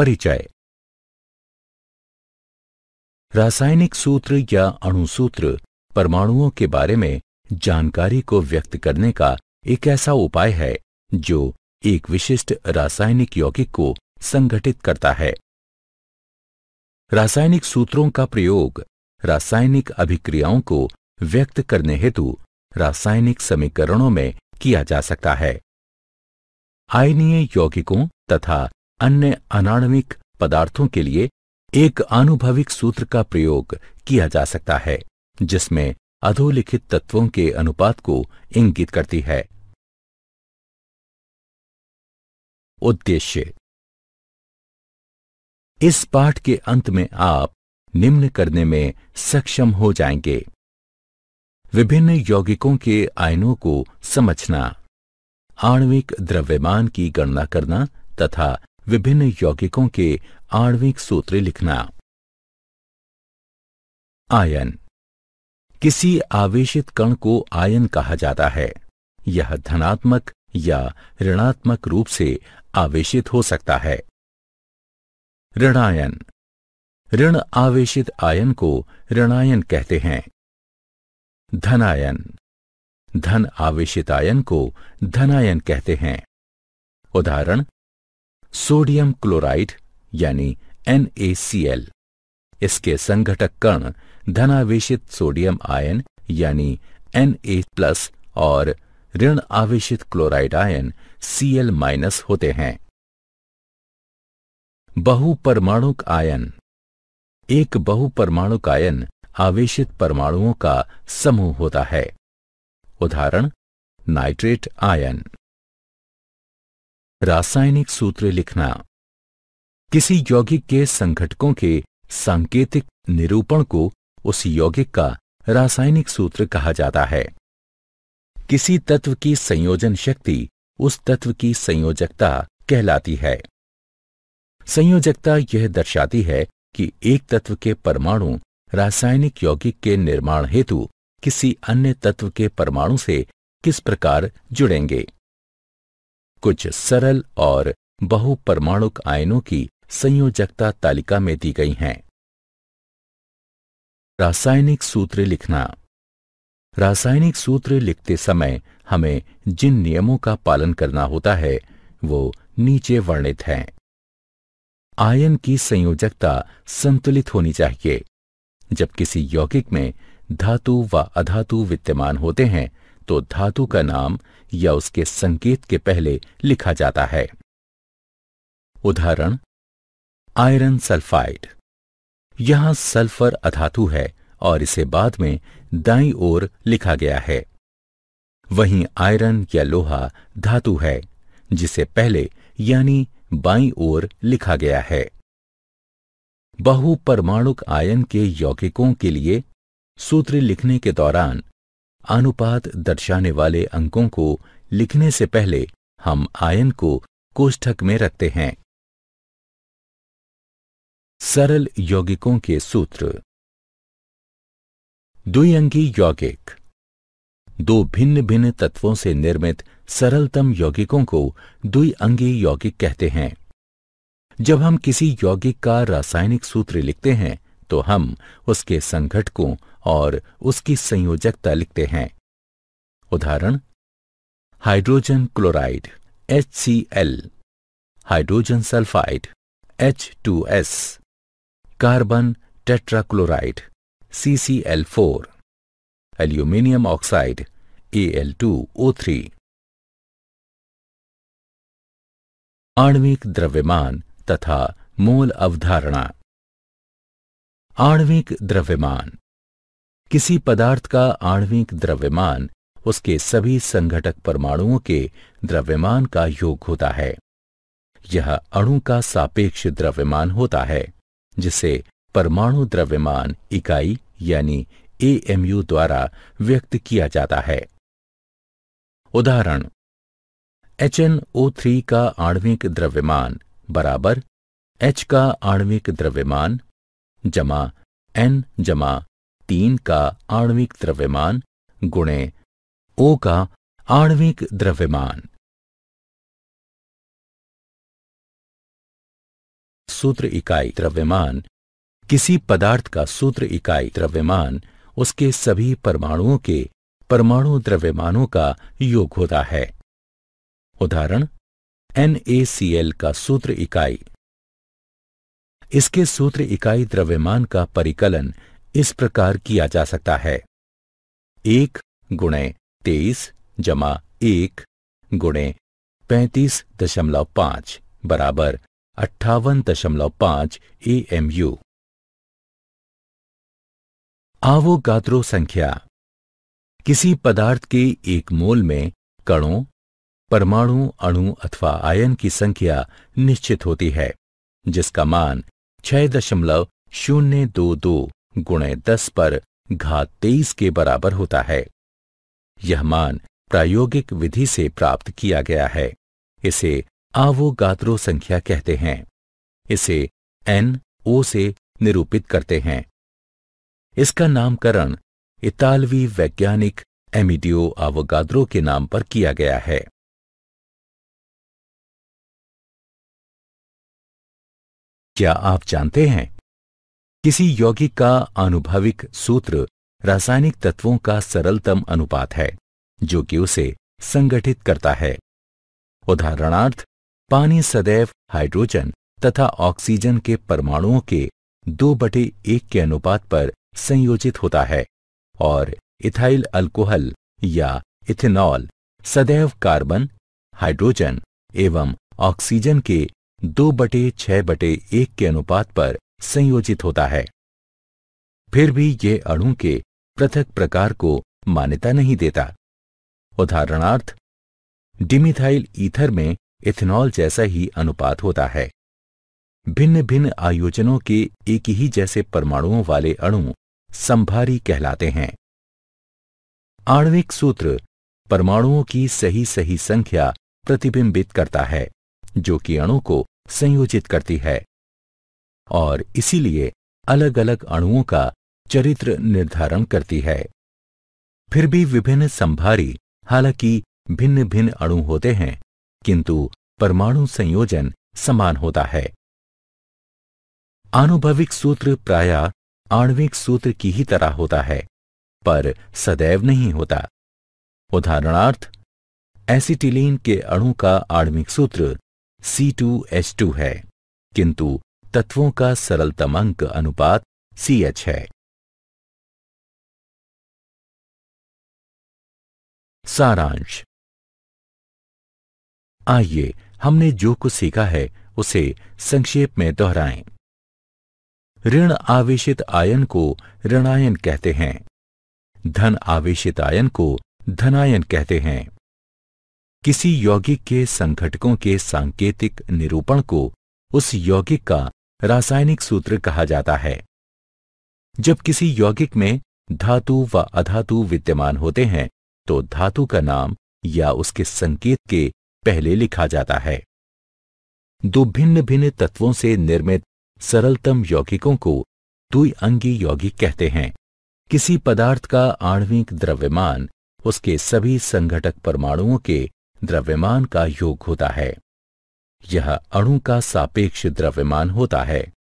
परिचय रासायनिक सूत्र या अणुसूत्र परमाणुओं के बारे में जानकारी को व्यक्त करने का एक ऐसा उपाय है जो एक विशिष्ट रासायनिक यौगिक को संगठित करता है रासायनिक सूत्रों का प्रयोग रासायनिक अभिक्रियाओं को व्यक्त करने हेतु रासायनिक समीकरणों में किया जा सकता है आयनीय यौगिकों तथा अन्य अनाणविक पदार्थों के लिए एक आनुभविक सूत्र का प्रयोग किया जा सकता है जिसमें अधोलिखित तत्वों के अनुपात को इंगित करती है उद्देश्य इस पाठ के अंत में आप निम्न करने में सक्षम हो जाएंगे विभिन्न यौगिकों के आयनों को समझना आणविक द्रव्यमान की गणना करना तथा विभिन्न यौगिकों के आणविक सूत्र लिखना आयन किसी आवेशित कण को आयन कहा जाता है यह धनात्मक या ऋणात्मक रूप से आवेशित हो सकता है ऋणायन ऋण आवेशित आयन को ऋणायन कहते हैं धनायन धन आवेशित आयन को धनायन कहते हैं उदाहरण सोडियम क्लोराइड यानी NaCl इसके संघटक कण धनावेशित सोडियम आयन यानी Na प्लस और ऋण आवेशित क्लोराइड आयन Cl माइनस होते हैं बहुपरमाणुक आयन एक बहुपरमाणुक आयन आवेशित परमाणुओं का समूह होता है उदाहरण नाइट्रेट आयन रासायनिक सूत्र लिखना किसी यौगिक के संघटकों के सांकेतिक निरूपण को उस यौगिक का रासायनिक सूत्र कहा जाता है किसी तत्व की संयोजन शक्ति उस तत्व की संयोजकता कहलाती है संयोजकता यह दर्शाती है कि एक तत्व के परमाणु रासायनिक यौगिक के निर्माण हेतु किसी अन्य तत्व के परमाणु से किस प्रकार जुड़ेंगे कुछ सरल और बहुपरमाणुक आयनों की संयोजकता तालिका में दी गई हैं रासायनिक सूत्र लिखना रासायनिक सूत्र लिखते समय हमें जिन नियमों का पालन करना होता है वो नीचे वर्णित हैं आयन की संयोजकता संतुलित होनी चाहिए जब किसी यौगिक में धातु व अधातु विद्यमान होते हैं तो धातु का नाम या उसके संकेत के पहले लिखा जाता है उदाहरण आयरन सल्फाइड यहां सल्फर अधातु है और इसे बाद में दाई ओर लिखा गया है वहीं आयरन या लोहा धातु है जिसे पहले यानी बाई ओर लिखा गया है बहुपरमाणुक आयन के यौगिकों के लिए सूत्र लिखने के दौरान अनुपात दर्शाने वाले अंकों को लिखने से पहले हम आयन को कोष्ठक में रखते हैं सरल यौगिकों के सूत्र द्विअंगी यौगिक दो भिन्न भिन्न तत्वों से निर्मित सरलतम यौगिकों को द्विअंगी यौगिक कहते हैं जब हम किसी यौगिक का रासायनिक सूत्र लिखते हैं तो हम उसके संघटकों और उसकी संयोजकता लिखते हैं उदाहरण hydrogen chloride HCl, hydrogen sulphide H2S, carbon tetrachloride CCl4, aluminium oxide Al2O3, आणविक द्रव्यमान तथा मोल अवधारणा आणविक द्रव्यमान किसी पदार्थ का आणविक द्रव्यमान उसके सभी संघटक परमाणुओं के द्रव्यमान का योग होता है यह अणु का सापेक्ष द्रव्यमान होता है जिसे परमाणु द्रव्यमान इकाई यानी एएमयू द्वारा व्यक्त किया जाता है उदाहरण HNO3 का आणविक द्रव्यमान बराबर H का आणविक द्रव्यमान जमा एन जमा तीन का आणविक द्रव्यमान गुणे ओ का आणविक द्रव्यमान सूत्र इकाई द्रव्यमान किसी पदार्थ का सूत्र इकाई द्रव्यमान उसके सभी परमाणुओं के परमाणु द्रव्यमानों का योग होता है उदाहरण NaCl का सूत्र इकाई इसके सूत्र इकाई द्रव्यमान का परिकलन इस प्रकार किया जा सकता है एक गुणे तेईस जमा एक गुणे पैंतीस दशमलव पांच बराबर अट्ठावन दशमलव पांच ए एम यू संख्या किसी पदार्थ के एक मोल में कणों परमाणु अणु अथवा आयन की संख्या निश्चित होती है जिसका मान छह दशमलव शून्य दो दो गुणे दस पर घात तेईस के बराबर होता है यह मान प्रायोगिक विधि से प्राप्त किया गया है इसे आवोगात्रो संख्या कहते हैं इसे एन ओ से निरूपित करते हैं इसका नामकरण इतालवी वैज्ञानिक एमिडियो आवोगाद्रो के नाम पर किया गया है क्या आप जानते हैं किसी यौगिक का आनुभविक सूत्र रासायनिक तत्वों का सरलतम अनुपात है जो कि उसे संगठित करता है उदाहरणार्थ पानी सदैव हाइड्रोजन तथा ऑक्सीजन के परमाणुओं के दो बटे एक के अनुपात पर संयोजित होता है और इथाइल अल्कोहल या इथेनॉल सदैव कार्बन हाइड्रोजन एवं ऑक्सीजन के दो बटे छह बटे एक के अनुपात पर संयोजित होता है फिर भी ये अणु के पृथक प्रकार को मान्यता नहीं देता उदाहरणार्थ डिमिथाइल ईथर में इथेनॉल जैसा ही अनुपात होता है भिन्न भिन्न आयोजनों के एक ही जैसे परमाणुओं वाले अणु संभारी कहलाते हैं आणविक सूत्र परमाणुओं की सही सही संख्या प्रतिबिंबित करता है जो कि अणु को संयोजित करती है और इसीलिए अलग अलग अणुओं का चरित्र निर्धारण करती है फिर भी विभिन्न संभारी हालांकि भिन्न भिन्न अणु होते हैं किंतु परमाणु संयोजन समान होता है आनुभविक सूत्र प्राय आणविक सूत्र की ही तरह होता है पर सदैव नहीं होता उदाहरणार्थ एसिटिलीन के अणु का आणविक सूत्र C2H2 है किंतु तत्वों का सरलतम अंक अनुपात CH है सारांश आइए हमने जो कुछ सीखा है उसे संक्षेप में दोहराएं ऋण आवेशित आयन को ऋणायन कहते हैं धन आवेशित आयन को धनायन कहते हैं किसी यौगिक के संघटकों के सांकेतिक निरूपण को उस यौगिक का रासायनिक सूत्र कहा जाता है जब किसी यौगिक में धातु व अधातु विद्यमान होते हैं तो धातु का नाम या उसके संकेत के पहले लिखा जाता है दो भिन्न भिन्न तत्वों से निर्मित सरलतम यौगिकों को द्विअंगी यौगिक कहते हैं किसी पदार्थ का आणविक द्रव्यमान उसके सभी संघटक परमाणुओं के द्रव्यमान का योग होता है यह अणु का सापेक्ष द्रव्यमान होता है